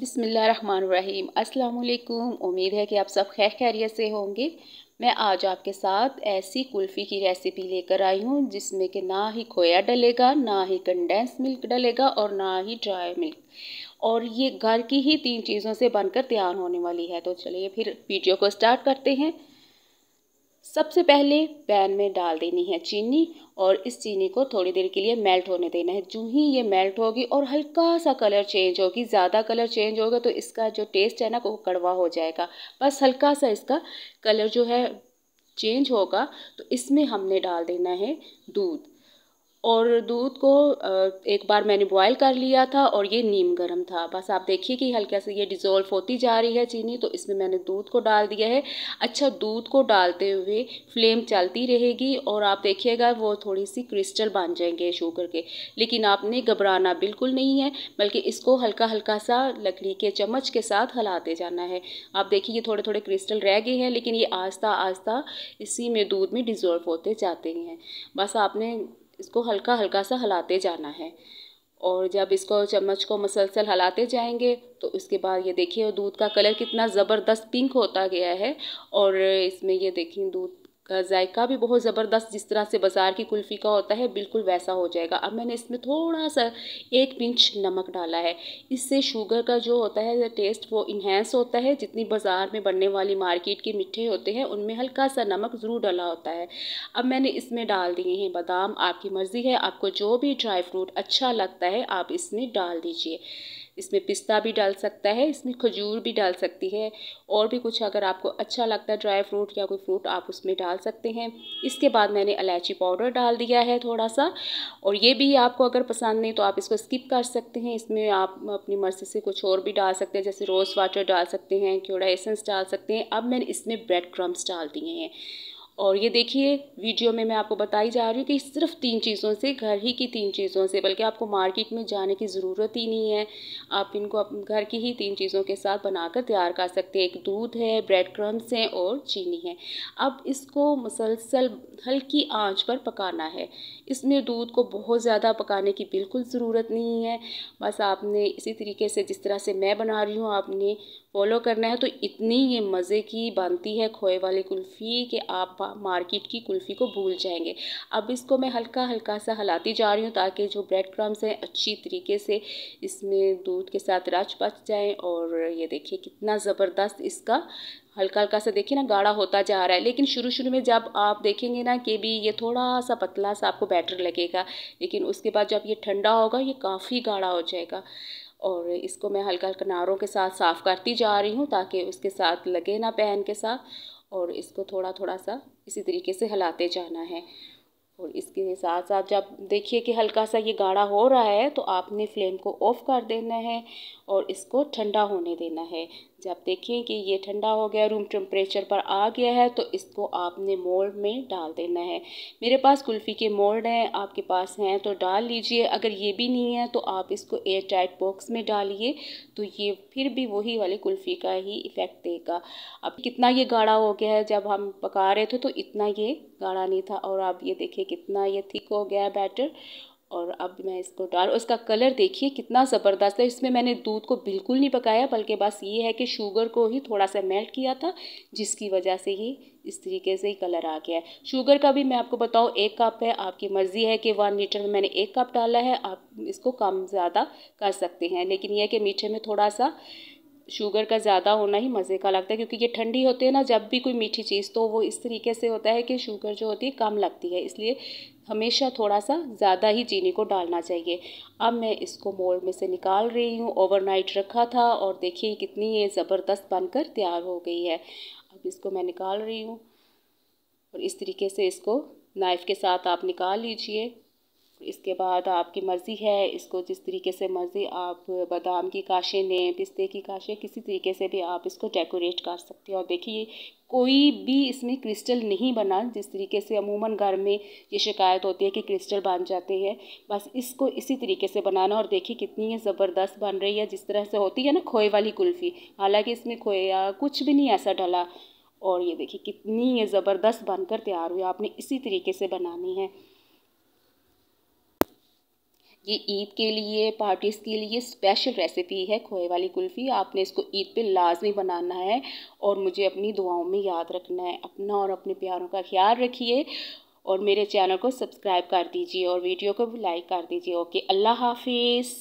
बिसमीम् अल्लाम उम्मीद है कि आप सब खैर खैरियत से होंगे मैं आज आपके साथ ऐसी कुल्फ़ी की रेसिपी लेकर आई हूँ जिसमें कि ना ही खोया डलेगा ना ही कंडेंस मिल्क डलेगा और ना ही ड्राई मिल्क और ये घर की ही तीन चीज़ों से बनकर तैयार होने वाली है तो चलिए फिर वीडियो को स्टार्ट करते हैं सबसे पहले पैन में डाल देनी है चीनी और इस चीनी को थोड़ी देर के लिए मेल्ट होने देना है जूँ ही ये मेल्ट होगी और हल्का सा कलर चेंज होगी ज़्यादा कलर चेंज होगा तो इसका जो टेस्ट है ना वो कड़वा हो जाएगा बस हल्का सा इसका कलर जो है चेंज होगा तो इसमें हमने डाल देना है दूध और दूध को एक बार मैंने बॉयल कर लिया था और ये नीम गर्म था बस आप देखिए कि हल्का से ये डिज़ोल्व होती जा रही है चीनी तो इसमें मैंने दूध को डाल दिया है अच्छा दूध को डालते हुए फ्लेम चलती रहेगी और आप देखिएगा वो थोड़ी सी क्रिस्टल बन जाएंगे शुगर के लेकिन आपने घबराना बिल्कुल नहीं है बल्कि इसको हल्का हल्का सा लकड़ी के चम्मच के साथ हलाते जाना है आप देखिए ये थोड़े थोड़े क्रिस्टल रह गए हैं लेकिन ये आस्ता आस्ता इसी में दूध में डिज़ोल्व होते जाते हैं बस आपने इसको हल्का हल्का सा हलाते जाना है और जब इसको चम्मच को मसलसल हलाते जाएंगे तो उसके बाद ये देखिए दूध का कलर कितना ज़बरदस्त पिंक होता गया है और इसमें ये देखिए दूध का जायका भी बहुत ज़बरदस्त जिस तरह से बाज़ार की कुल्फ़ी का होता है बिल्कुल वैसा हो जाएगा अब मैंने इसमें थोड़ा सा एक पिंच नमक डाला है इससे शुगर का जो होता है टेस्ट वो इन्हेंस होता है जितनी बाज़ार में बनने वाली मार्केट के मिठे होते हैं उनमें हल्का सा नमक ज़रूर डाला होता है अब मैंने इसमें डाल दिए हैं बादाम आपकी मर्ज़ी है आपको जो भी ड्राई फ्रूट अच्छा लगता है आप इसमें डाल दीजिए इसमें पिस्ता भी डाल सकता है इसमें खजूर भी डाल सकती है और भी कुछ अगर आपको अच्छा लगता है ड्राई फ्रूट या कोई फ्रूट आप उसमें डाल सकते हैं इसके बाद मैंने इलायची पाउडर डाल दिया है थोड़ा सा और ये भी आपको अगर पसंद नहीं तो आप इसको स्किप कर सकते हैं इसमें आप अपनी मर्ज़ी से कुछ और भी डाल सकते हैं जैसे रोज़ वाटर डाल सकते हैं क्योड़ा एसेंस डाल सकते हैं अब मैंने इसमें ब्रेड क्रम्स डाल दिए हैं और ये देखिए वीडियो में मैं आपको बताई जा रही हूँ कि सिर्फ तीन चीज़ों से घर ही की तीन चीज़ों से बल्कि आपको मार्केट में जाने की ज़रूरत ही नहीं है आप इनको घर की ही तीन चीज़ों के साथ बनाकर तैयार कर सकते हैं एक दूध है ब्रेड क्रम्स हैं और चीनी है अब इसको मुसलसल हल्की आंच पर पकाना है इसमें दूध को बहुत ज़्यादा पकाने की बिल्कुल ज़रूरत नहीं है बस आपने इसी तरीके से जिस तरह से मैं बना रही हूँ आपने फॉलो करना है तो इतनी ये मज़े की बनती है खोए वाली कुल्फ़ी कि आप मार्केट की कुल्फ़ी को भूल जाएंगे अब इसको मैं हल्का हल्का सा हलाती जा रही हूँ ताकि जो ब्रेड क्रम्स हैं अच्छी तरीके से इसमें दूध के साथ रच बच जाएँ और ये देखिए कितना ज़बरदस्त इसका हल्का हल्का सा देखिए ना गाढ़ा होता जा रहा है लेकिन शुरू शुरू में जब आप देखेंगे ना कि भी ये थोड़ा सा पतला सा आपको बैटर लगेगा लेकिन उसके बाद जब ये ठंडा होगा ये काफ़ी गाढ़ा हो जाएगा और इसको मैं हल्का हल्का नारों के साथ साफ़ करती जा रही हूँ ताकि उसके साथ लगे ना पैन के साथ और इसको थोड़ा थोड़ा सा इसी तरीके से हिलाते जाना है और इसके साथ साथ जब देखिए कि हल्का सा ये गाढ़ा हो रहा है तो आपने फ्लेम को ऑफ़ कर देना है और इसको ठंडा होने देना है जब देखें कि ये ठंडा हो गया रूम टेम्परेचर पर आ गया है तो इसको आपने मोल्ड में डाल देना है मेरे पास कुल्फ़ी के मोल्ड हैं आपके पास हैं तो डाल लीजिए अगर ये भी नहीं है तो आप इसको एयर टाइट बॉक्स में डालिए तो ये फिर भी वही वाले कुल्फ़ी का ही इफ़ेक्ट देगा अब कितना ये गाढ़ा हो गया है जब हम पका रहे थे तो इतना ये गाढ़ा नहीं था और आप ये देखिए कितना ये थिक हो गया है बैटर और अब मैं इसको डाल उसका कलर देखिए कितना ज़बरदस्त है इसमें मैंने दूध को बिल्कुल नहीं पकाया बल्कि बस ये है कि शुगर को ही थोड़ा सा मेल्ट किया था जिसकी वजह से ही इस तरीके से ही कलर आ गया है शुगर का भी मैं आपको बताऊँ एक कप है आपकी मर्ज़ी है कि वन लीटर में मैंने एक कप डाला है आप इसको कम ज़्यादा कर सकते हैं लेकिन यह कि मीठे में थोड़ा सा शुगर का ज़्यादा होना ही मज़े का लगता है क्योंकि ये ठंडी होती है ना जब भी कोई मीठी चीज़ तो वो इस तरीके से होता है कि शुगर जो होती है कम लगती है इसलिए हमेशा थोड़ा सा ज़्यादा ही चीनी को डालना चाहिए अब मैं इसको मोल्ड में से निकाल रही हूँ ओवरनाइट रखा था और देखिए कितनी ये ज़बरदस्त बनकर तैयार हो गई है अब इसको मैं निकाल रही हूँ और इस तरीके से इसको नाइफ़ के साथ आप निकाल लीजिए इसके बाद आपकी मर्ज़ी है इसको जिस तरीके से मर्ज़ी आप बादाम की काशें लें पिस्ते की काशें किसी तरीके से भी आप इसको डेकोरेट कर सकते हैं और देखिए कोई भी इसमें क्रिस्टल नहीं बना जिस तरीके से अमूमन घर में ये शिकायत होती है कि क्रिस्टल बन जाते हैं बस इसको इसी तरीके से बनाना और देखिए कितनी ये ज़बरदस्त बन रही है जिस तरह से होती है ना खोए वाली कुल्फ़ी हालाँकि इसमें खोया कुछ भी नहीं ऐसा डला और ये देखिए कितनी ये ज़बरदस्त बनकर तैयार हुई आपने इसी तरीके से बनानी है ये ईद के लिए पार्टीज़ के लिए स्पेशल रेसिपी है खोए वाली कुल्फ़ी आपने इसको ईद पे लाजमी बनाना है और मुझे अपनी दुआओं में याद रखना है अपना और अपने प्यारों का ख्याल रखिए और मेरे चैनल को सब्सक्राइब कर दीजिए और वीडियो को भी लाइक कर दीजिए ओके अल्लाह हाफिज़